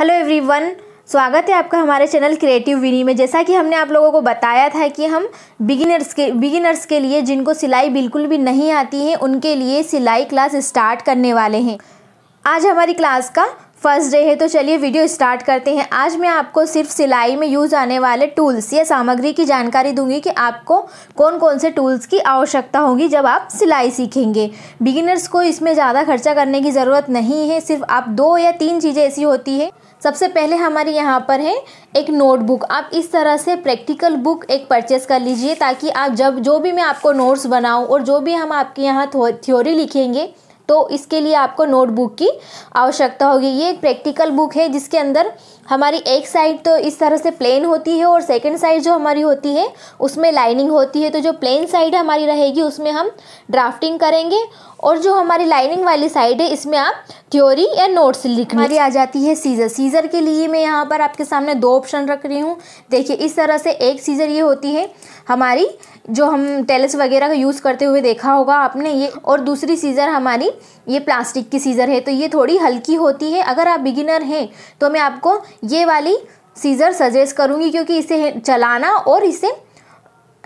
hello everyone स्वागत है आपका हमारे चैनल क्रिएटिव विनी में जैसा कि हमने आप लोगों को बताया था कि हम बिगिनर्स के बिगिनर्स के लिए जिनको सिलाई बिल्कुल भी नहीं आती है उनके लिए सिलाई क्लास स्टार्ट करने वाले हैं आज हमारी क्लास का फर्स्ट डे है तो चलिए वीडियो स्टार्ट करते हैं आज मैं आपको सिर्फ सिलाई में यूज़ आने वाले टूल्स या सामग्री की जानकारी दूंगी कि आपको कौन कौन से टूल्स की आवश्यकता होगी जब आप सिलाई सीखेंगे बिगिनर्स को इसमें ज़्यादा खर्चा करने की ज़रूरत नहीं है सिर्फ आप दो या तीन चीज़ें ऐसी होती है सबसे पहले हमारे यहाँ पर है एक नोटबुक आप इस तरह से प्रैक्टिकल बुक एक परचेस कर लीजिए ताकि आप जब जो भी मैं आपको नोट्स बनाऊँ और जो भी हम आपके यहाँ थ्योरी लिखेंगे तो इसके लिए आपको नोटबुक की आवश्यकता होगी ये एक प्रैक्टिकल बुक है जिसके अंदर हमारी एक साइड तो इस तरह से प्लेन होती है और सेकंड साइड जो हमारी होती है उसमें लाइनिंग होती है तो जो प्लेन साइड हमारी रहेगी उसमें हम ड्राफ्टिंग करेंगे और जो हमारी लाइनिंग वाली साइड है इसमें आप थ्योरी या नोट्स लिख हमारी आ जाती है सीज़र सीज़र के लिए मैं यहाँ पर आपके सामने दो ऑप्शन रख रही हूँ देखिए इस तरह से एक सीज़र ये होती है हमारी जो हम टेलस वगैरह का यूज़ करते हुए देखा होगा आपने ये और दूसरी सीज़र हमारी ये प्लास्टिक की सीज़र है तो ये थोड़ी हल्की होती है अगर आप बिगिनर हैं तो मैं आपको ये वाली सीज़र सजेस्ट करूँगी क्योंकि इसे चलाना और इसे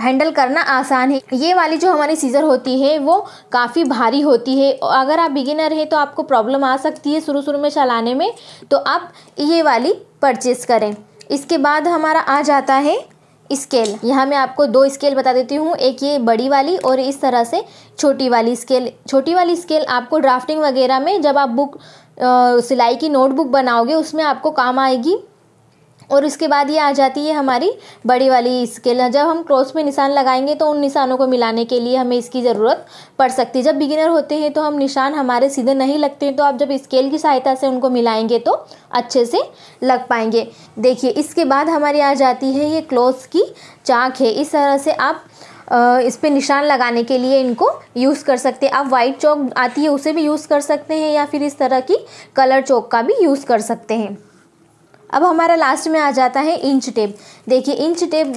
हैंडल करना आसान है ये वाली जो हमारी सीज़र होती है वो काफ़ी भारी होती है अगर आप बिगिनर हैं तो आपको प्रॉब्लम आ सकती है शुरू शुरू में चलाने में तो आप ये वाली परचेज़ करें इसके बाद हमारा आ जाता है स्केल यहाँ मैं आपको दो स्केल बता देती हूँ एक ये बड़ी वाली और इस तरह से छोटी वाली स्केल छोटी वाली स्केल आपको ड्राफ्टिंग वगैरह में जब आप बुक सिलाई की नोटबुक बनाओगे उसमें आपको काम आएगी और इसके बाद ये आ जाती है हमारी बड़ी वाली स्केल जब हम क्रॉस में निशान लगाएंगे तो उन निशानों को मिलाने के लिए हमें इसकी ज़रूरत पड़ सकती है जब बिगिनर होते हैं तो हम निशान हमारे सीधे नहीं लगते हैं तो आप जब स्केल की सहायता से उनको मिलाएंगे तो अच्छे से लग पाएंगे देखिए इसके बाद हमारी आ जाती है ये क्लोथ की चाक है इस तरह से आप इस पर निशान लगाने के लिए इनको यूज़ कर सकते हैं आप वाइट चौक आती है उसे भी यूज़ कर सकते हैं या फिर इस तरह की कलर चौक का भी यूज़ कर सकते हैं अब हमारा लास्ट में आ जाता है इंच टेप देखिए इंच टेप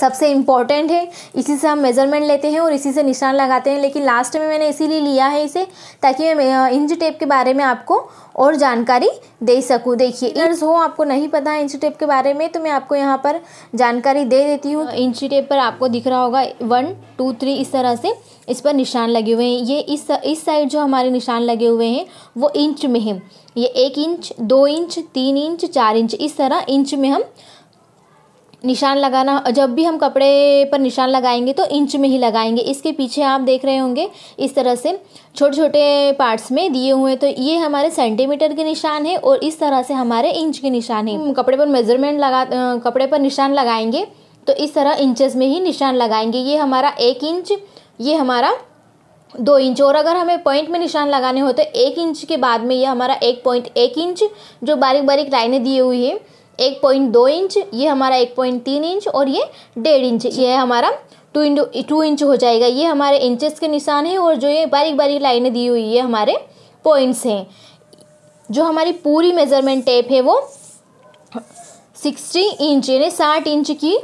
सबसे इम्पॉर्टेंट है इसी से हम मेज़रमेंट लेते हैं और इसी से निशान लगाते हैं लेकिन लास्ट में मैंने इसीलिए लिया है इसे ताकि मैं इंच टेप के बारे में आपको और जानकारी दे सकूँ देखिए इनर्स हो आपको नहीं पता है इंच टेप के बारे में तो मैं आपको यहाँ पर जानकारी दे देती हूँ इंच टेप पर आपको दिख रहा होगा वन टू थ्री इस तरह से इस पर निशान लगे हुए हैं ये इस इस साइड जो हमारे निशान लगे हुए हैं वो इंच में है ये एक इंच दो इंच तीन इंच चार इंच इस तरह इंच में हम निशान लगाना जब भी हम कपड़े पर निशान लगाएंगे तो इंच में ही लगाएंगे इसके पीछे आप देख रहे होंगे इस तरह से छोटे छोटे पार्ट्स में दिए हुए तो ये हमारे सेंटीमीटर के निशान है और इस तरह से हमारे इंच के निशान है कपड़े पर मेजरमेंट लगा कपड़े पर निशान लगाएंगे तो इस तरह इंचेस में ही निशान लगाएंगे ये हमारा एक इंच ये हमारा दो इंच और अगर हमें पॉइंट में निशान लगाने हो तो एक इंच के बाद में ये हमारा एक पॉइंट एक इंच जो बारीक बारीक लाइनें दी हुई है एक पॉइंट दो इंच ये हमारा एक पॉइंट तीन इंच और ये डेढ़ इंच ये हमारा टू इंटू टू इंच हो जाएगा ये हमारे इंचेस के निशान हैं और जो ये बारीक बारीक लाइनें दी हुई है हमारे पॉइंट्स हैं जो हमारी पूरी मेज़रमेंट टेप है वो सिक्सटी इंच यानी साठ इंच की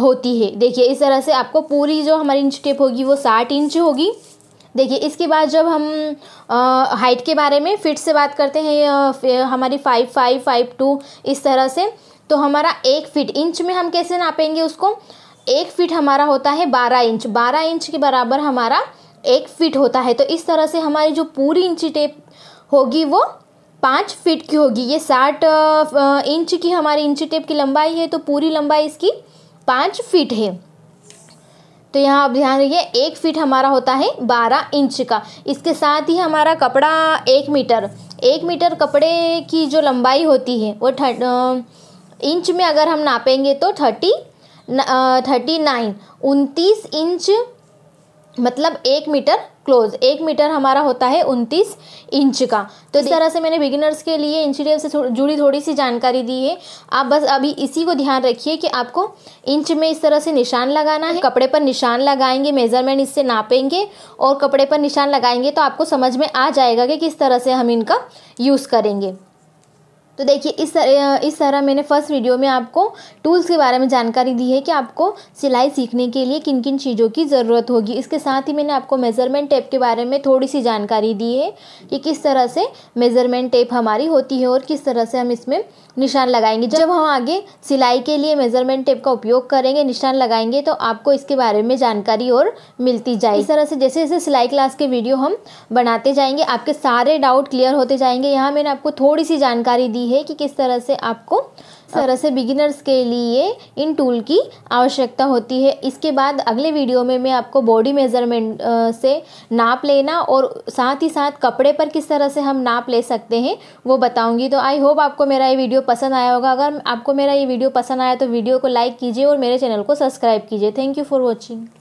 होती है देखिए इस तरह से आपको पूरी जो हमारी इंच टेप होगी वो साठ इंच होगी देखिए इसके बाद जब हम हाइट के बारे में फिट से बात करते हैं हमारी फाइव फाइव फाइव टू इस तरह से तो हमारा एक फिट इंच में हम कैसे नापेंगे उसको एक फिट हमारा होता है बारह इंच बारह इंच के बराबर हमारा एक फिट होता है तो इस तरह से हमारी जो पूरी इंची टेप होगी वो पाँच फिट की होगी ये साठ इंच की हमारी इंची टेप की लंबाई है तो पूरी लंबाई इसकी पाँच फिट है तो यहाँ आप ध्यान रखिए एक फीट हमारा होता है बारह इंच का इसके साथ ही हमारा कपड़ा एक मीटर एक मीटर कपड़े की जो लंबाई होती है वो इंच में अगर हम नापेंगे तो थर्टी थर्टी नाइन उनतीस इंच मतलब एक मीटर क्लोज एक मीटर हमारा होता है उनतीस इंच का तो इस तरह से मैंने बिगिनर्स के लिए इंच से जुड़ी थोड़ी सी जानकारी दी है आप बस अभी इसी को ध्यान रखिए कि आपको इंच में इस तरह से निशान लगाना है कपड़े पर निशान लगाएंगे मेजरमेंट इससे नापेंगे और कपड़े पर निशान लगाएंगे तो आपको समझ में आ जाएगा कि किस तरह से हम इनका यूज़ करेंगे तो देखिए इस तरह इस तरह मैंने फर्स्ट वीडियो में आपको टूल्स के बारे में जानकारी दी है कि आपको सिलाई सीखने के लिए किन किन चीज़ों की ज़रूरत होगी इसके साथ ही मैंने आपको मेज़रमेंट टेप के बारे में थोड़ी सी जानकारी दी है कि किस तरह से मेज़रमेंट टेप हमारी होती है और किस तरह से हम इसमें निशान लगाएंगे जब हम आगे सिलाई के लिए मेज़रमेंट टेप का उपयोग करेंगे निशान लगाएंगे तो आपको इसके बारे में जानकारी और मिलती जाएगी इस तरह से जैसे जैसे सिलाई क्लास के वीडियो हम बनाते जाएंगे आपके सारे डाउट क्लियर होते जाएंगे यहाँ मैंने आपको थोड़ी सी जानकारी दी है कि किस तरह से आपको तरह से बिगिनर्स के लिए इन टूल की आवश्यकता होती है इसके बाद अगले वीडियो में मैं आपको बॉडी मेजरमेंट से नाप लेना और साथ ही साथ कपड़े पर किस तरह से हम नाप ले सकते हैं वो बताऊंगी तो आई होप आपको मेरा ये वीडियो पसंद आया होगा अगर आपको मेरा ये वीडियो पसंद आया तो वीडियो को लाइक कीजिए और मेरे चैनल को सब्सक्राइब कीजिए थैंक यू फॉर वॉचिंग